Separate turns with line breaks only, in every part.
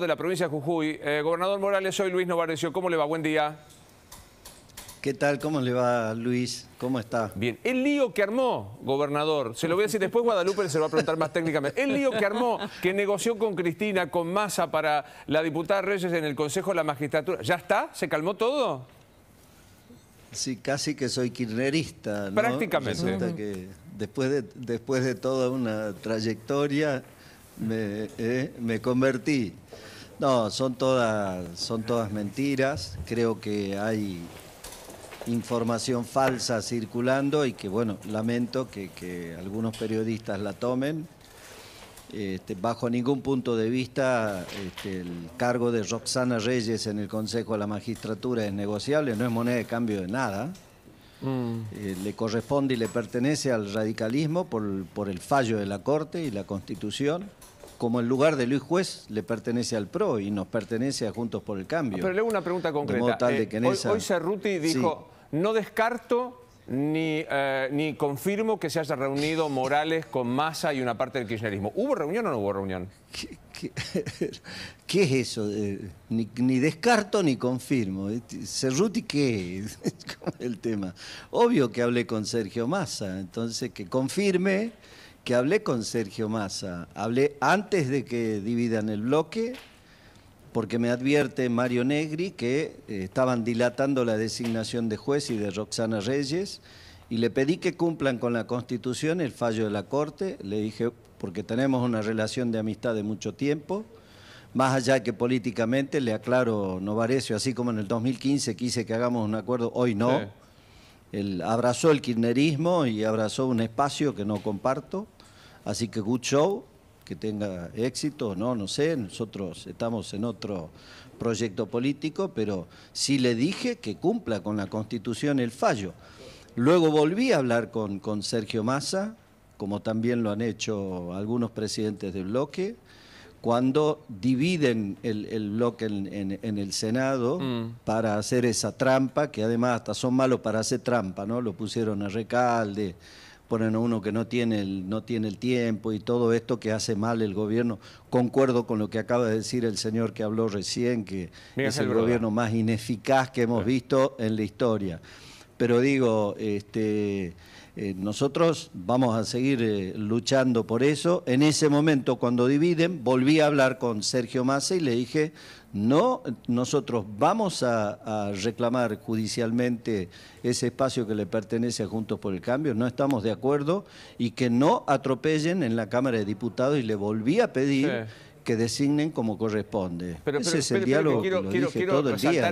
de la provincia de Jujuy. Eh, gobernador Morales, soy Luis Novarecio. ¿Cómo le va? Buen día.
¿Qué tal? ¿Cómo le va, Luis? ¿Cómo está? Bien. El lío que armó, gobernador, se lo voy a
decir después, Guadalupe se lo va a preguntar más técnicamente. El lío que armó, que negoció con Cristina, con Massa para la diputada Reyes en el Consejo de la Magistratura. ¿Ya está? ¿Se calmó todo?
Sí, casi que soy kirchnerista, ¿no? Prácticamente. después de, después de toda una trayectoria... Eh, me, convertí. No, son todas, son todas mentiras. Creo que hay información falsa circulando y que, bueno, lamento que, algunos periodistas la tomen. Este, bajo ningún punto de vista, este, el cargo de Roxana Reyes en el Consejo de la Magistratura es negociable, no es moneda de cambio de nada. Mm. Eh, le corresponde y le pertenece al radicalismo por, por el fallo de la Corte y la Constitución como el lugar de Luis Juez le pertenece al PRO y nos pertenece a Juntos por el Cambio. Pero le
hago una pregunta concreta. Eh, hoy, Cerruti dijo, no descarto ni, eh, ni confirmo que se haya reunido Morales con Massa y una parte del kirchnerismo. ¿Hubo reunión o no hubo reunión?
¿Qué, es eso? Eh, ni, descarto ni confirmo. Este, ¿Cerruti qué es el tema? Obvio que hablé con Sergio Massa, entonces que confirme que hablé con Sergio Massa. Hablé antes de que dividan el bloque porque me advierte Mario Negri que eh, estaban dilatando la designación de juez y de Roxana Reyes, y le pedí que cumplan con la Constitución el fallo de la Corte, le dije, porque tenemos una relación de amistad de mucho tiempo, más allá que políticamente, le aclaro no Novarecio, así como en el 2015 quise que hagamos un acuerdo, hoy no. abrazó el kirchnerismo y abrazó un espacio que no comparto, así que good show que tenga éxito o no, no sé, nosotros estamos en otro proyecto político, pero sí le dije que cumpla con la Constitución el fallo. Luego volví a hablar con, con Sergio Massa, como también lo han hecho algunos presidentes del bloque, cuando dividen el, bloque en, el Senado mm. para hacer esa trampa, que además hasta son malos para hacer trampa, ¿no? Lo pusieron a Recalde, ponen a uno que no tiene, el, no tiene el tiempo y todo esto que hace mal el gobierno. Concuerdo con lo que acaba de decir el señor que habló recién, que es el gobierno más ineficaz que hemos visto en la historia. Pero digo, este, eh, nosotros vamos a seguir eh, luchando por eso. En ese momento, cuando dividen, volví a hablar con Sergio Massa y le dije, no, nosotros vamos a, reclamar judicialmente ese espacio que le pertenece a Juntos por el Cambio, no estamos de acuerdo y que no atropellen en la Cámara de Diputados y le volví a pedir que designen como corresponde. Ese es el diálogo que, quiero, lo quiero, dije todo el día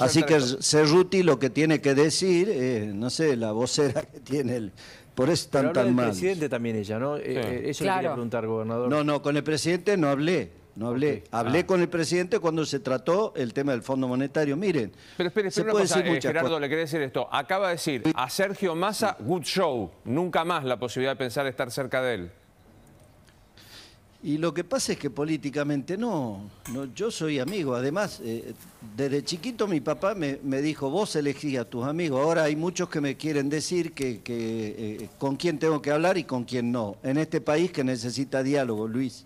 Así que Cerruti lo que tiene que decir, eh, no sé, la vocera que tiene él. Por eso están tan mal. el presidente también ella, ¿no? Eh, eh, eso le quería preguntar, gobernador. No, no, con el presidente no hablé. No hablé. Ah. Hablé con el presidente cuando se trató el tema del Fondo Monetario. Miren. Pero espere, espere una cosa, Gerardo,
le quería decir esto. Acaba de decir a Sergio Massa, good show. Nunca más la posibilidad de pensar estar cerca de él.
Y lo que pasa es que políticamente no, no yo soy amigo. Además, eh, desde chiquito mi papá me, dijo, vos elegí a tus amigos. Ahora hay muchos que me quieren decir que, eh, con quién tengo que hablar y con quién no. En este país que necesita diálogo, Luis,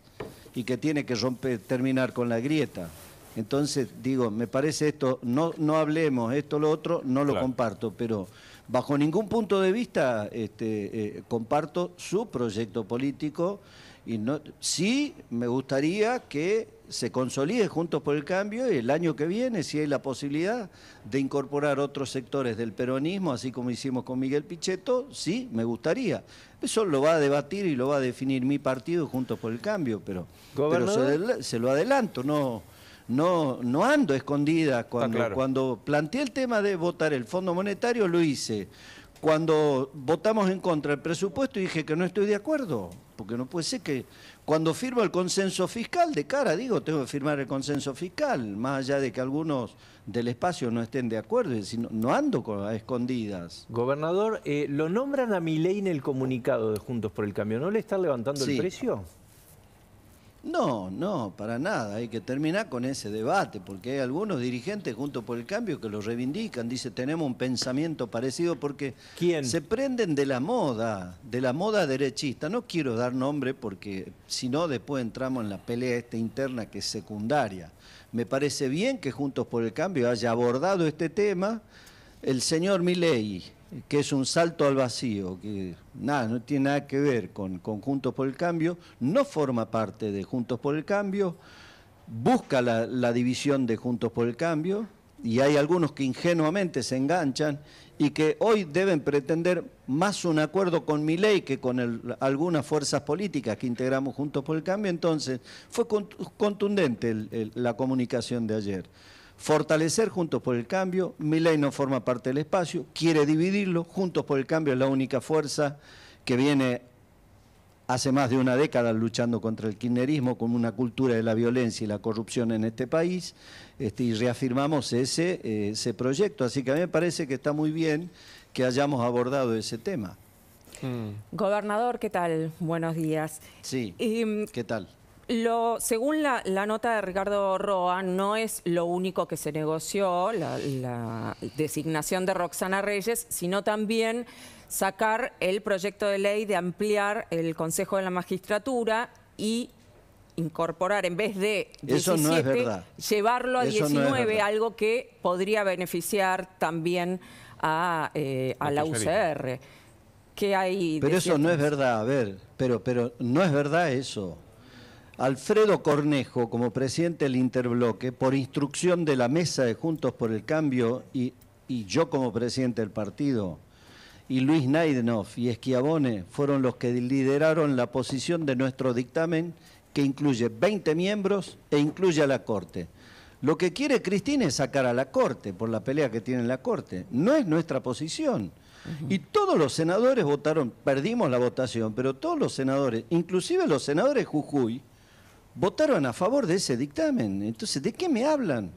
y que tiene que romper, terminar con la grieta. Entonces, digo, me parece esto, no, no hablemos, esto, lo otro, no lo comparto, pero bajo ningún punto de vista este, eh, comparto su proyecto político. Y no, sí me gustaría que se consolide Juntos por el Cambio y el año que viene, si hay la posibilidad de incorporar otros sectores del peronismo, así como hicimos con Miguel Pichetto, sí, me gustaría. Eso lo va a debatir y lo va a definir mi partido Juntos por el Cambio, pero, se, lo adelanto, no, no, no ando escondida. Ah, cuando, cuando planteé el tema de votar el Fondo Monetario, lo hice cuando votamos en contra del presupuesto dije que no estoy de acuerdo, porque no puede ser que cuando firmo el consenso fiscal, de cara digo, tengo que firmar el consenso fiscal, más allá de que algunos del espacio no estén de acuerdo, no, ando con, escondidas. Gobernador, eh, lo nombran a ley en el comunicado de Juntos por el Cambio, ¿no le están levantando el precio? No, no, para nada. Hay que terminar con ese debate, porque hay algunos dirigentes junto por el cambio que lo reivindican. Dice, tenemos un pensamiento parecido porque se prenden de la moda, de la moda derechista. No quiero dar nombre porque si no después entramos en la pelea esta interna que es secundaria. Me parece bien que Juntos por el Cambio haya abordado este tema el señor Milei que es un salto al vacío, que nada, no tiene nada que ver con, Juntos por el Cambio, no forma parte de Juntos por el Cambio, busca la, división de Juntos por el Cambio, y hay algunos que ingenuamente se enganchan y que hoy deben pretender más un acuerdo con mi ley que con algunas fuerzas políticas que integramos juntos por el cambio. Entonces, fue contundente la comunicación de ayer fortalecer Juntos por el Cambio, mi ley no forma parte del espacio, quiere dividirlo, Juntos por el Cambio es la única fuerza que viene hace más de una década luchando contra el kirchnerismo con una cultura de la violencia y la corrupción en este país este, y reafirmamos ese, eh, ese proyecto. Así que a mí me parece que está muy bien que hayamos abordado ese tema.
Mm. Gobernador, ¿qué tal? Buenos días. Sí, mm, ¿qué tal? según la, nota de Ricardo Roa, no es lo único que se negoció la, designación de Roxana Reyes, sino también sacar el proyecto de ley de ampliar el Consejo de la Magistratura y incorporar en vez de 17, llevarlo a 19, algo que podría beneficiar también a, eh, la UCR. ¿Qué hay? Pero eso no es
verdad, a ver, pero, pero no es verdad eso. Alfredo Cornejo como presidente del Interbloque, por instrucción de la mesa de Juntos por el Cambio y, yo como presidente del partido, y Luis Naidenoff y Esquiabone fueron los que lideraron la posición de nuestro dictamen que incluye 20 miembros e incluye a la Corte. Lo que quiere Cristina es sacar a la Corte por la pelea que tiene la Corte. No es nuestra posición. Y todos los senadores votaron, perdimos la votación, pero todos los senadores, inclusive los senadores Jujuy, votaron a favor de ese dictamen. Entonces, ¿de qué me hablan?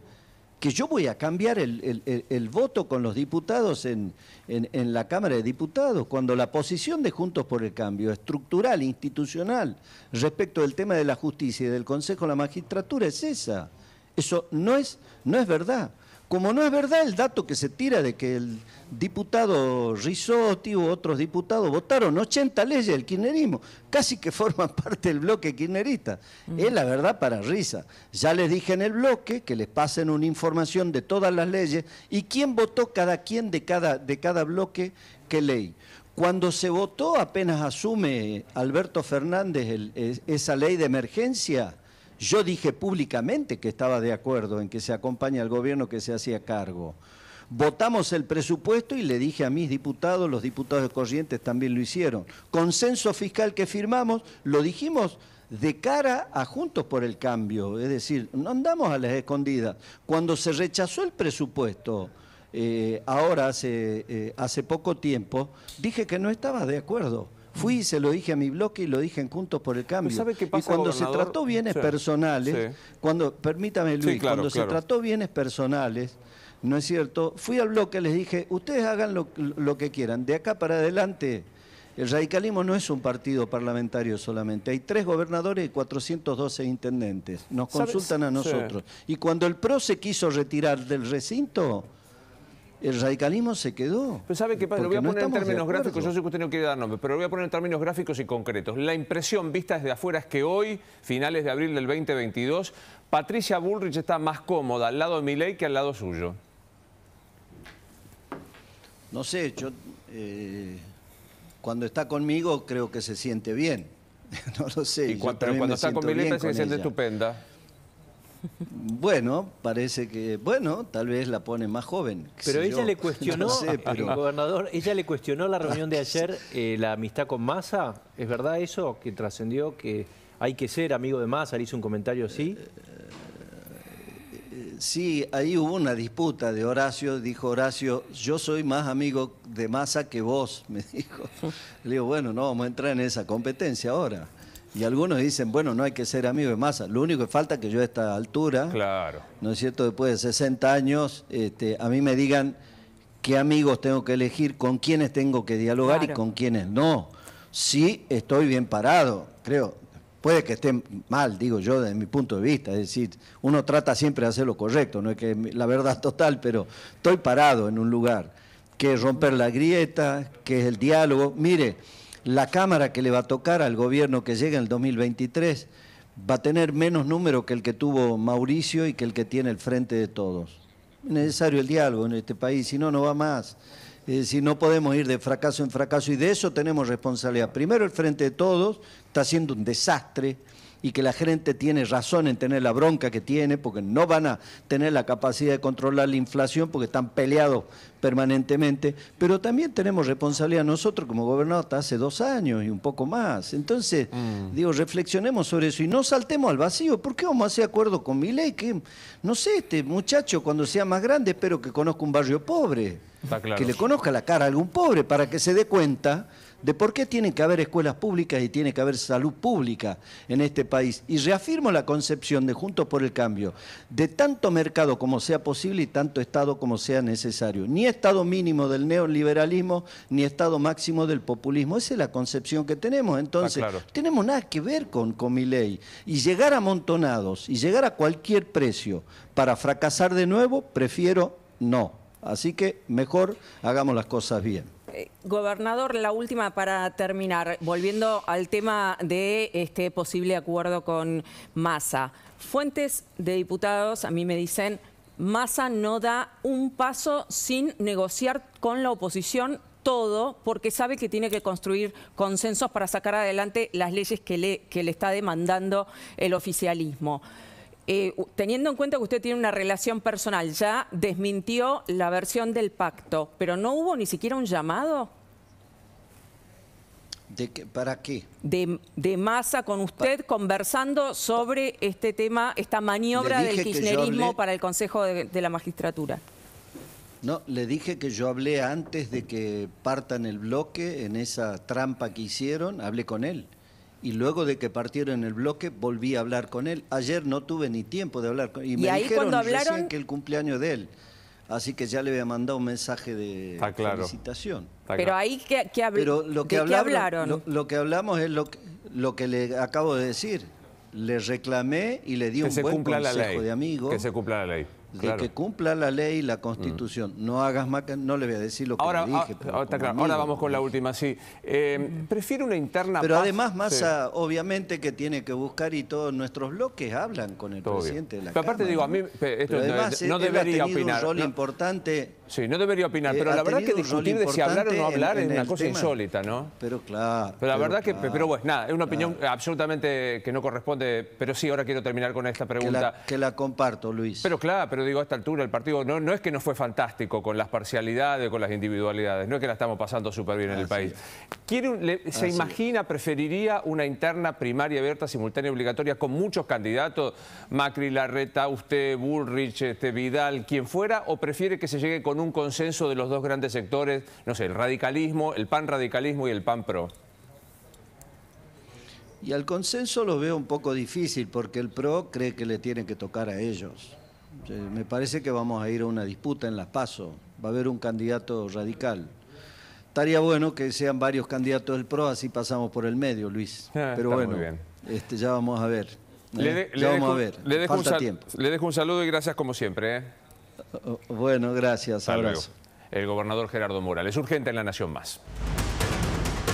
Que yo voy a cambiar el, voto con los diputados en, en, la Cámara de Diputados, cuando la posición de Juntos por el Cambio, estructural, institucional, respecto del tema de la justicia y del Consejo de la Magistratura es esa. Eso no es, no es verdad. Como no es verdad el dato que se tira de que el diputado Rizotti u otros diputados votaron 80 leyes del kirchnerismo, casi que forman parte del bloque kirchnerista. Mm. Es la verdad para risa. Ya les dije en el bloque que les pasen una información de todas las leyes y quién votó cada quien de cada, de cada bloque qué ley. Cuando se votó, apenas asume Alberto Fernández esa ley de emergencia, yo dije públicamente que estaba de acuerdo en que se acompañe al gobierno que se hacía cargo. Votamos el presupuesto y le dije a mis diputados, los diputados de Corrientes también lo hicieron. Consenso fiscal que firmamos, lo dijimos de cara a Juntos por el Cambio, es decir, no andamos a las escondidas. Cuando se rechazó el presupuesto, eh, ahora eh, hace poco tiempo, dije que no estaba de acuerdo Fui, se lo dije a mi bloque y lo dije en Juntos por el pues Cambio. ¿Sabe qué y cuando se trató bienes personales, cuando, permítame Luis, cuando se trató bienes personales, ¿no es cierto? Fui al bloque, y les dije, ustedes hagan lo, que quieran, de acá para adelante. El radicalismo no es un partido parlamentario solamente. Hay tres gobernadores y 412 intendentes. Nos consultan a nosotros. Y cuando el PRO se quiso retirar del recinto, el radicalismo se quedó. Pero ¿sabe qué pasa? Lo voy a poner en términos gráficos, yo sé
que usted no quiere dar nombres, pero lo voy a poner en términos gráficos y concretos. La impresión vista desde afuera es que hoy, finales de abril del 2022, Patricia Bullrich está más cómoda al lado de Milei que al lado suyo.
No sé, yo eh, cuando está conmigo creo que se siente bien. no lo sé. Y cuando, está con Milei parece se siente
estupenda.
Bueno, parece que, bueno, tal vez la pone más joven. Pero ella le cuestionó, gobernador, ella le cuestionó la reunión de ayer, eh, la amistad con Massa. ¿Es verdad eso? Que trascendió que hay que ser amigo de Massa, le hizo un comentario así. Eh, eh, sí, ahí hubo una disputa de Horacio, dijo Horacio, yo soy más amigo de Massa que vos, me dijo. Le digo, bueno, no vamos a entrar en esa competencia ahora. Y algunos dicen, bueno, no hay que ser amigo de masa. Lo único que falta es que yo a esta altura, claro. ¿no es cierto? Después de 60 años, este, a mí me digan qué amigos tengo que elegir, con quiénes tengo que dialogar y con quiénes no. Sí estoy bien parado, creo. Puede que esté mal, digo yo, desde mi punto de vista. Es decir, uno trata siempre de hacer lo correcto, no es que la verdad total, pero estoy parado en un lugar que es romper la grieta, que es el diálogo. Mire, la Cámara que le va a tocar al gobierno que llega en el 2023 va a tener menos número que el que tuvo Mauricio y que el que tiene el frente de todos. Es necesario el diálogo en este país, si no, no va más. Eh, si no podemos ir de fracaso en fracaso y de eso tenemos responsabilidad. Primero el frente de todos está siendo un desastre y que la gente tiene razón en tener la bronca que tiene, porque no van a tener la capacidad de controlar la inflación porque están peleados permanentemente, pero también tenemos responsabilidad nosotros como gobernador hasta hace dos años y un poco más. Entonces, mm. digo, reflexionemos sobre eso y no saltemos al vacío. ¿Por qué vamos a hacer acuerdo con mi ley? Que, no sé, este muchacho cuando sea más grande espero que conozca un barrio pobre, que le conozca la cara a algún pobre para que se dé cuenta de por qué tiene que haber escuelas públicas y tiene que haber salud pública en este país. Y reafirmo la concepción de Juntos por el Cambio, de tanto mercado como sea posible y tanto Estado como sea necesario. Ni Estado mínimo del neoliberalismo, ni Estado máximo del populismo. Esa es la concepción que tenemos. Entonces, tenemos nada que ver con, con mi ley. Y llegar amontonados y llegar a cualquier precio para fracasar de nuevo, prefiero no. Así que mejor hagamos las cosas bien.
Eh, gobernador, la última para terminar, volviendo al tema de este posible acuerdo con Massa. Fuentes de diputados a mí me dicen, Massa no da un paso sin negociar con la oposición todo porque sabe que tiene que construir consensos para sacar adelante las leyes que le, que le está demandando el oficialismo. Eh, teniendo en cuenta que usted tiene una relación personal, ya desmintió la versión del pacto, pero no hubo ni siquiera un llamado.
¿De ¿Para qué?
De, masa con usted conversando sobre este tema, esta maniobra del kirchnerismo para el Consejo de la Magistratura.
No, le dije que yo hablé antes de que partan el bloque en esa trampa que hicieron, hablé con él y luego de que partieron el bloque volví a hablar con él. Ayer no tuve ni tiempo de hablar con él. Y, me dijeron que el cumpleaños de él. Así que ya le había mandado un mensaje de felicitación. Pero
ahí que, lo que, hablaron,
Lo, que hablamos es lo que, lo que le acabo de decir. Le reclamé y le di un buen consejo de amigo. Que se cumpla la ley que, cumpla la ley y la mm. constitución. No hagas más, no le voy a decir lo que ahora, dije. Ah, ahora vamos con la última, sí. Eh, prefiero una interna. Pero además Massa, obviamente que tiene que buscar y todos nuestros bloques hablan con el presidente de la pero Aparte digo, a mí esto además, no, debería opinar. importante.
Sí, no debería opinar, pero eh, la verdad que discutir de si hablar o no hablar es una cosa insólita, ¿no?
Pero claro.
Pero la verdad que, pero bueno, nada, es una opinión absolutamente que no corresponde, pero sí, ahora quiero terminar con esta pregunta. Que la,
que la comparto, Luis.
Pero claro, pero digo a esta altura, el partido no, no es que no fue fantástico con las parcialidades, con las individualidades, no es que la estamos pasando súper bien en el país. ¿Se imagina, preferiría una interna primaria abierta, simultánea, y obligatoria, con muchos candidatos? Macri, Larreta, usted, Bullrich, este, Vidal, quien fuera, o prefiere que se llegue con un consenso de los dos grandes sectores, no sé, el radicalismo, el pan radicalismo y el pan pro?
Y al consenso lo veo un poco difícil porque el PRO cree que le tienen que tocar a ellos. Eh, me parece que vamos a ir a una disputa en las PASO. Va a haber un candidato radical. Estaría bueno que sean varios candidatos del PRO, así pasamos por el medio, Luis. Ah, Pero bueno, Este, ya vamos a ver. ¿eh? Le, dejo, a ver. Le
dejo, un saludo y gracias como siempre. ¿eh?
Bueno, gracias. saludos
El gobernador Gerardo Morales. Urgente en La Nación Más.